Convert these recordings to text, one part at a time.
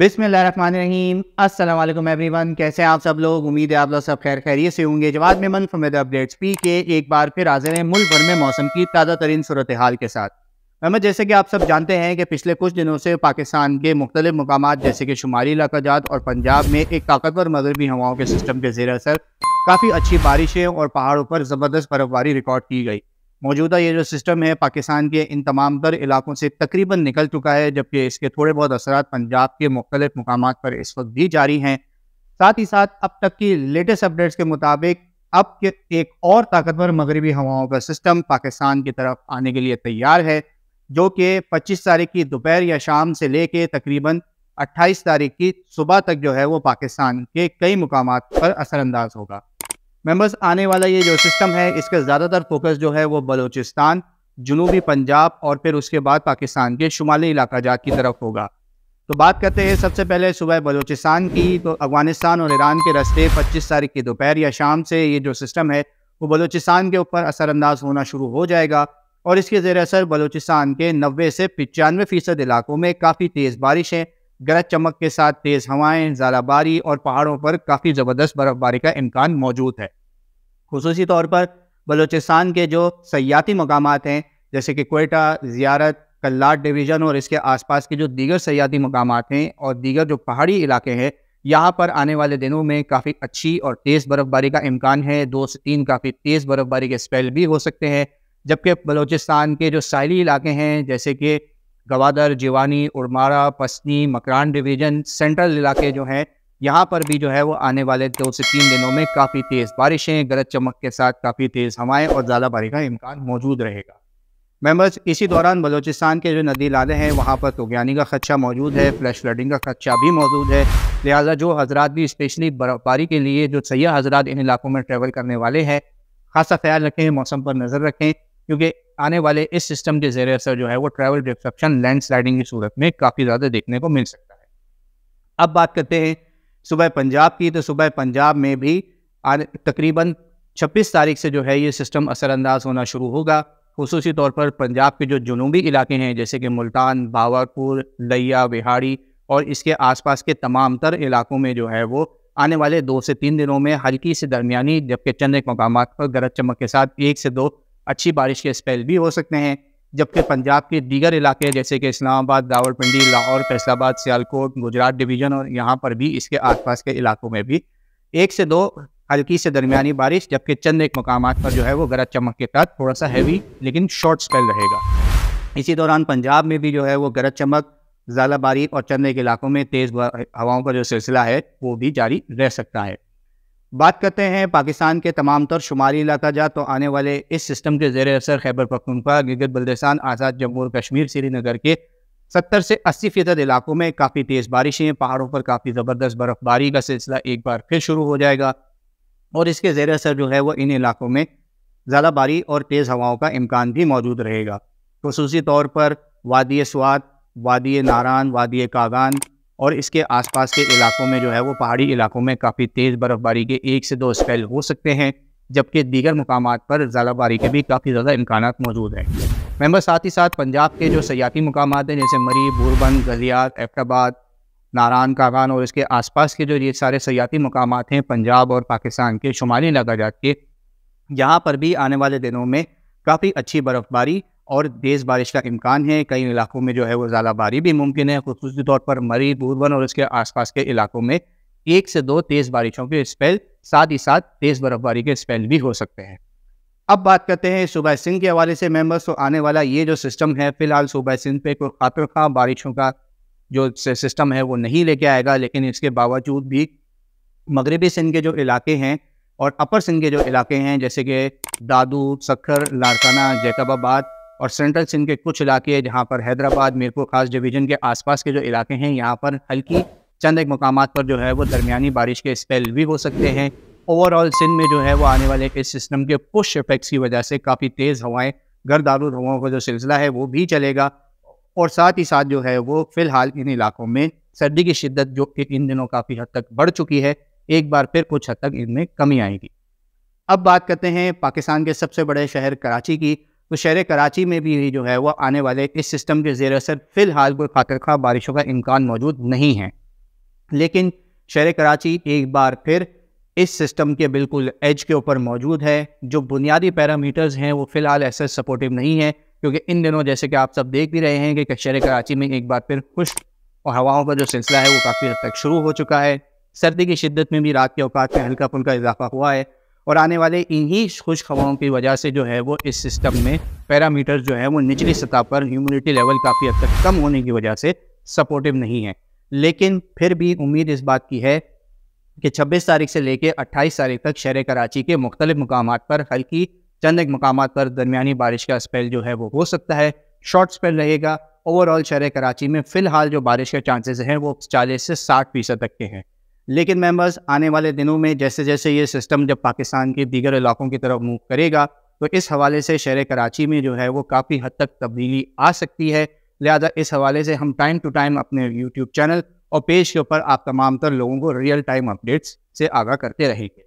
बिसमीम every one कैसे आप सब लोग उम्मीद है आप लोग सब खैर खैरियत से होंगे जवाब में मन फ्रमेद अपडेट्स पी के एक बार फिर हाजिर हैं मुल्क भर में मौसम की ताज़ा तरीन सूरत हाल के साथ अहमद जैसे कि आप सब जानते हैं कि पिछले कुछ दिनों से पाकिस्तान के मुख्तलिफ मकाम जैसे कि शुमाली इलाकाजात और पंजाब में एक ताकतवर मगरबी हवाओं के सिस्टम के जेर असर काफ़ी अच्छी बारिशें और पहाड़ों पर ज़बरदस्त बर्फबारी रिकॉर्ड की गई मौजूदा ये जो सिस्टम है पाकिस्तान के इन तमाम तर इलाकों से तकरीबन निकल चुका है जबकि इसके थोड़े बहुत असरा पंजाब के मुख्तलिफ मकाम पर इस वक्त भी जारी हैं साथ ही साथ अब तक की लेटेस्ट अपडेट्स के मुताबिक अब के एक और ताकतवर मगरबी हवाओं का सिस्टम पाकिस्तान की तरफ आने के लिए तैयार है जो कि 25 तारीख की दोपहर या शाम से लेके तकरीबन 28 तारीख की सुबह तक जो है वो पाकिस्तान के कई मुकाम पर असरानंदाज होगा मेंबर्स आने वाला ये जो सिस्टम है इसका ज़्यादातर फोकस जो है वो बलूचिस्तान जुनूबी पंजाब और फिर उसके बाद पाकिस्तान के शुमाली इलाका जात की तरफ होगा तो बात करते हैं सबसे पहले सुबह बलूचिस्तान की तो अफगानिस्तान और ईरान के रास्ते 25 तारीख की दोपहर या शाम से ये जो सिस्टम है वो बलूचिस्तान के ऊपर असरानंदाज होना शुरू हो जाएगा और इसके ज़ेर असर बलूचिस्तान के नब्बे से पचानवे फ़ीसद इलाकों में काफ़ी तेज़ बारिश है गरज चमक के साथ तेज़ हवाएं ज़्यादा बारी और पहाड़ों पर काफ़ी ज़बरदस्त बर्फबारी का इम्कान मौजूद है खसूसी तौर पर बलूचिस्तान के जो सयाती मकाम हैं जैसे कि कोयटा ज़ियारत कल्लाट डिवीज़न और इसके आसपास के जो दीगर सयाती मकाम हैं और दीगर जो पहाड़ी इलाके हैं यहाँ पर आने वाले दिनों में काफ़ी अच्छी और तेज़ बर्फ़बारी का इम्कान है दो से तीन काफ़ी तेज़ बर्फ़बारी के स्पेल भी हो सकते हैं जबकि बलूचिस्तान के जो साहली इलाके हैं जैसे कि गवादर जीवानी उर्मारा पसनी मकरान डिवीजन सेंट्रल इलाके जो हैं यहाँ पर भी जो है वो आने वाले दो से तीन दिनों में काफ़ी तेज़ बारिशें गरज चमक के साथ काफ़ी तेज़ हवाएं और ज़्यादा बारिश का इम्कान मौजूद रहेगा मेम्बर्स इसी दौरान बलोचिस्तान के जो नदी नाले हैं वहाँ पर तोगयानी का खदशा मौजूद है फ्लैश फ्लडिंग का खदशा भी मौजूद है लिहाजा जो हजरात भी स्पेशली बर्फबारी के लिए जो सयाह हजरात इन इलाकों में ट्रेवल करने वाले हैं खासा ख्याल रखें मौसम पर नज़र रखें क्योंकि आने वाले इस सिस्टम के जरिए से जो है वो ट्रैवल डिस्ट्रप्शन लैंड स्लाइडिंग की सूरत में काफ़ी ज़्यादा देखने को मिल सकता है अब बात करते हैं सुबह पंजाब की तो सुबह पंजाब में भी तकरीबन 26 तारीख से जो है ये सिस्टम असरानंदाज होना शुरू होगा खसूसी तौर पर पंजाब के जो जुनूबी इलाके हैं जैसे कि मुल्तान बावरपुर लिया बिहाड़ी और इसके आसपास के तमाम तर इलाकों में जो है वो आने वाले दो से तीन दिनों में हल्की से दरमिया जबकि चंद एक मकाम पर गरज चमक के साथ एक से दो अच्छी बारिश के स्पेल भी हो सकते हैं जबकि पंजाब के दीगर इलाके जैसे कि इस्लामाबाद रावलपिंडी लाहौर फैसलाबाद सियालकोट गुजरात डिवीज़न और यहाँ पर भी इसके आसपास के इलाकों में भी एक से दो हल्की से दरमियानी बारिश जबकि चंद एक मकाम पर जो है वो गरज चमक के साथ थोड़ा सा हैवी लेकिन शॉर्ट स्पेल रहेगा इसी दौरान पंजाब में भी जो है वो गरज चमक ज़्यादा बारिश और चंद एक इलाकों में तेज़ हवाओं का जो सिलसिला है वो भी जारी रह सकता है बात करते हैं पाकिस्तान के तमाम तर शुमाली इलाका जात तो आने वाले इस सिस्टम के जेर असर खैबर पखनखा गिगत बल्दिस्तान आज़ाद जम्मू और कश्मीर श्रीनगर के सत्तर से अस्सी फ़ीसद इलाकों में काफ़ी तेज़ बारिशें पहाड़ों पर काफ़ी ज़बरदस्त बर्फ़बारी का सिलसिला एक बार फिर शुरू हो जाएगा और इसके जेर असर जो है वह इन इलाकों में ज़्यादा बारी और तेज़ हवाओं का इम्कान भी मौजूद रहेगा खसूसी तौर पर वादी स्वाद वादी नारान वादी कागान और इसके आसपास के इलाकों में जो है वो पहाड़ी इलाकों में काफ़ी तेज़ बर्फ़बारी के एक से दो स्पेल हो सकते हैं जबकि दीगर मकाम पर ज़्यादाबारी के भी काफ़ी ज़्यादा इम्कान मौजूद हैं मैंबर साथ ही साथ पंजाब के जो सयाती मकाम हैं जैसे मरी बोरबंद गलियात एफ्टबाद नारान कागान और इसके आसपास के जो ये सारे सयाती मकाम हैं पंजाब और पाकिस्तान के शुमाली लगाजात के यहाँ पर भी आने वाले दिनों में काफ़ी अच्छी बर्फ़बारी और तेज़ बारिश का इम्कान है कई इलाकों में जो है वो ज़्यादा बारी भी मुमकिन है खसूस तौर पर मरी बूरबन और उसके आसपास के इलाकों में एक से दो तेज़ बारिशों के स्पेल साथ ही साथ तेज़ बर्फबारी के स्पेल भी हो सकते हैं अब बात करते हैं सूबह सिंध के हवाले से मेम्बर्स तो आने वाला ये जो सिस्टम है फिलहाल सूबह सिंध पे कोई खातर खा बारिशों का जो सिस्टम है वो नहीं लेके आएगा लेकिन इसके बावजूद भी मगरबी सिंध के जो इलाके हैं और अपर सिंध के जो इलाके हैं जैसे कि दादू सखर लाड़काना जैकबाबाद और सेंट्रल सिंध के कुछ इलाके जहाँ पर हैदराबाद मीरपुर खास डिवीजन के आसपास के जो इलाके हैं यहाँ पर हल्की चंद एक मकाम पर जो है वो दरमियानी बारिश के स्पेल भी हो सकते हैं ओवरऑल सिंध में जो है वो आने वाले इस सिस्टम के पुश इफेक्ट्स की वजह से काफ़ी तेज़ हवाएं गर्दारू हवाओं का जो सिलसिला है वो भी चलेगा और साथ ही साथ जो है वो फिलहाल इन इलाकों में सर्दी की शिद्दत जो इन दिनों काफ़ी हद तक बढ़ चुकी है एक बार फिर कुछ हद तक इनमें कमी आएगी अब बात करते हैं पाकिस्तान के सबसे बड़े शहर कराची की तो शहर कराची में भी जो है वह आने वाले इस सिस्टम के जेर असर फ़िलहाल कोई खातर खा बारिशों का इम्कान मौजूद नहीं है लेकिन शहर कराची एक बार फिर इस सिस्टम के बिल्कुल एज के ऊपर मौजूद है जो बुनियादी पैरामीटर्स हैं वो फ़िलहाल ऐसे सपोर्टिव नहीं है क्योंकि इन दिनों जैसे कि आप सब देख भी रहे हैं कि शहर कराची में एक बार फिर खुश्क और हवाओं का जो सिलसिला है वो काफ़ी हद तक शुरू हो चुका है सर्दी की शिद्दत में भी रात के अवकात में हल्का फुल्का इजाफा हुआ है और आने वाले इन्हीं खुश खबरों की वजह से जो है वो इस सिस्टम में पैरामीटर्स जो है वो निचली सतह पर ह्यूमिडिटी लेवल काफ़ी हद तक कम होने की वजह से सपोर्टिव नहीं है लेकिन फिर भी उम्मीद इस बात की है कि 26 तारीख से लेकर 28 तारीख तक शहर कराची के मुख्तलिफ मकाम पर हल्की चंद एक मकाम पर दरमियानी बारिश का स्पेल जो है वो हो सकता है शॉर्ट स्पेल रहेगा ओवरऑल शहर कराची में फ़िलहाल जो बारिश के चांसेस हैं वो 40 से 60 फीसद तक के हैं लेकिन मेंबर्स आने वाले दिनों में जैसे जैसे ये सिस्टम जब पाकिस्तान के दीगर इलाकों की तरफ मूव करेगा तो इस हवाले से शहर कराची में जो है वो काफ़ी हद तक तब्दीली आ सकती है लिहाजा इस हवाले से हम टाइम टू टाइम अपने यूट्यूब चैनल और पेज के ऊपर आप तमाम तर लोगों को रियल टाइम अपडेट्स से आगाह करते रहेंगे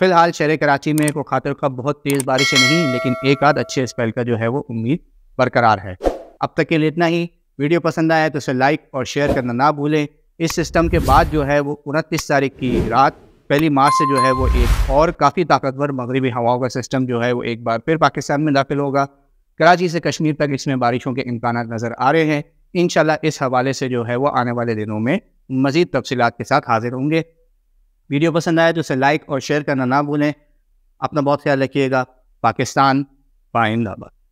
फिलहाल शहर कराची में को खातर का बहुत तेज़ बारिशें नहीं लेकिन एक आध अच्छे स्पेल का जो है वो उम्मीद बरकरार है अब तक के लिए इतना ही वीडियो पसंद आया तो उसे लाइक और शेयर करना ना भूलें इस सिस्टम के बाद जो है वो उनतीस तारीख की रात पहली मार्च से जो है वो एक और काफ़ी ताकतवर मगरबी हवाओं का सिस्टम जो है वो एक बार फिर पाकिस्तान में दाखिल होगा कराची से कश्मीर तक इसमें बारिशों के इम्कान नज़र आ रहे हैं इन इस हवाले से जो है वो आने वाले दिनों में मज़ीद तफसीत के साथ हाजिर होंगे वीडियो पसंद आया तो उसे लाइक और शेयर करना ना भूलें अपना बहुत ख्याल रखिएगा पाकिस्तान पाइंदाबाद